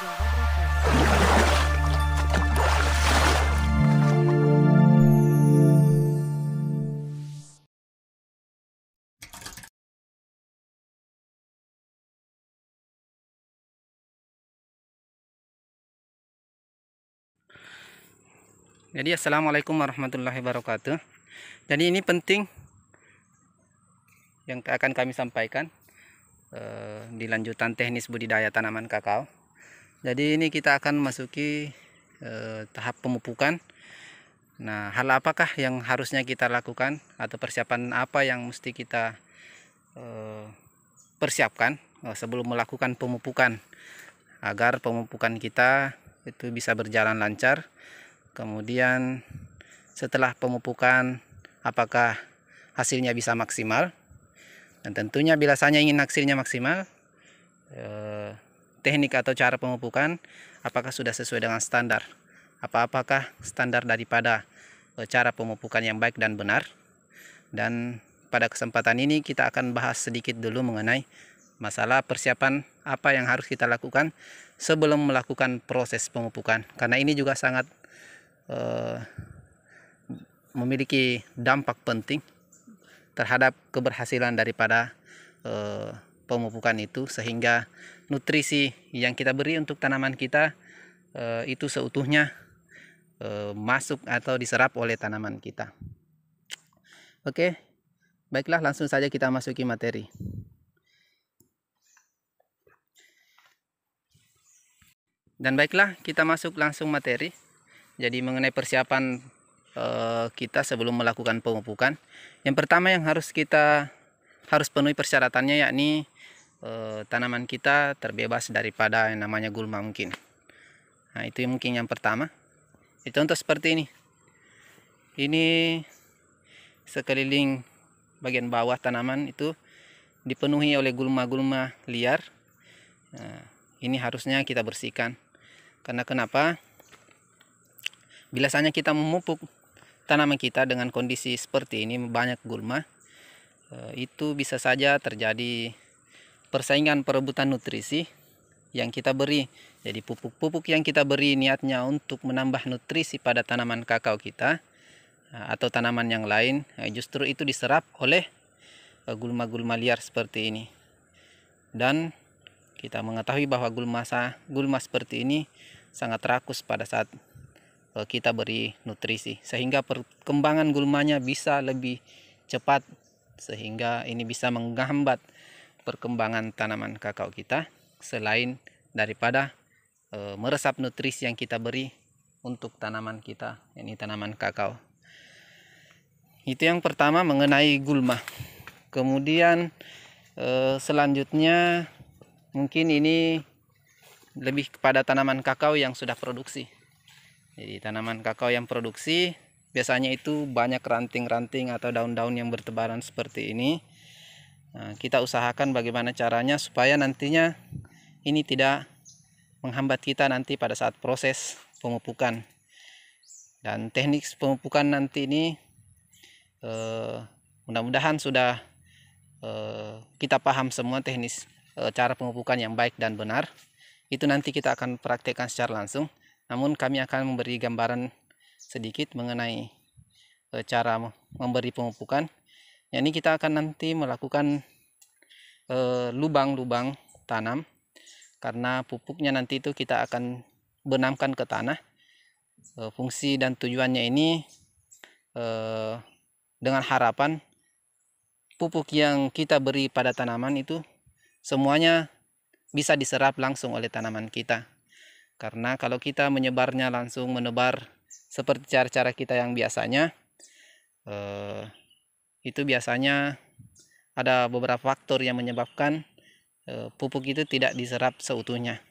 Jadi assalamualaikum warahmatullahi wabarakatuh. Jadi ini penting yang akan kami sampaikan eh, di lanjutan teknis budidaya tanaman kakao jadi ini kita akan masuki eh, tahap pemupukan nah hal apakah yang harusnya kita lakukan atau persiapan apa yang mesti kita eh, persiapkan eh, sebelum melakukan pemupukan agar pemupukan kita itu bisa berjalan lancar kemudian setelah pemupukan apakah hasilnya bisa maksimal dan tentunya bila saya ingin hasilnya maksimal eh, teknik atau cara pemupukan apakah sudah sesuai dengan standar apa-apakah standar daripada e, cara pemupukan yang baik dan benar dan pada kesempatan ini kita akan bahas sedikit dulu mengenai masalah persiapan apa yang harus kita lakukan sebelum melakukan proses pemupukan karena ini juga sangat eh, memiliki dampak penting terhadap keberhasilan daripada eh, pemupukan itu sehingga nutrisi yang kita beri untuk tanaman kita eh, itu seutuhnya eh, masuk atau diserap oleh tanaman kita. Oke, baiklah langsung saja kita masuki materi. Dan baiklah kita masuk langsung materi. Jadi mengenai persiapan eh, kita sebelum melakukan pemupukan, yang pertama yang harus kita harus penuhi persyaratannya yakni eh, tanaman kita terbebas daripada yang namanya gulma mungkin. Nah, itu mungkin yang pertama. Itu untuk seperti ini. Ini sekeliling bagian bawah tanaman itu dipenuhi oleh gulma-gulma liar. Nah, ini harusnya kita bersihkan. Karena kenapa? Bila saja kita memupuk tanaman kita dengan kondisi seperti ini banyak gulma, Eh, itu bisa saja terjadi persaingan perebutan nutrisi yang kita beri. Jadi pupuk-pupuk yang kita beri niatnya untuk menambah nutrisi pada tanaman kakao kita eh, atau tanaman yang lain eh, justru itu diserap oleh gulma-gulma liar seperti ini. Dan kita mengetahui bahwa gulma gulma seperti ini sangat rakus pada saat kita beri nutrisi sehingga perkembangan gulmanya bisa lebih cepat sehingga ini bisa menghambat perkembangan tanaman kakao kita selain daripada e, meresap nutrisi yang kita beri untuk tanaman kita ini tanaman kakao itu yang pertama mengenai gulma kemudian e, selanjutnya mungkin ini lebih kepada tanaman kakao yang sudah produksi jadi tanaman kakao yang produksi biasanya itu banyak ranting-ranting atau daun-daun yang bertebaran seperti ini nah, kita usahakan bagaimana caranya supaya nantinya ini tidak menghambat kita nanti pada saat proses pemupukan dan teknik pemupukan nanti ini eh, mudah-mudahan sudah eh, kita paham semua teknis eh, cara pemupukan yang baik dan benar itu nanti kita akan praktekkan secara langsung namun kami akan memberi gambaran sedikit mengenai e, cara memberi pemupukan. Ya, ini kita akan nanti melakukan e, lubang-lubang tanam karena pupuknya nanti itu kita akan benamkan ke tanah. E, fungsi dan tujuannya ini dengan harapan pupuk yang kita beri pada tanaman itu semuanya bisa diserap langsung oleh tanaman kita. Karena kalau kita menyebarnya langsung menebar seperti cara-cara kita yang biasanya eh, itu biasanya ada beberapa faktor yang menyebabkan eh, pupuk itu tidak diserap seutuhnya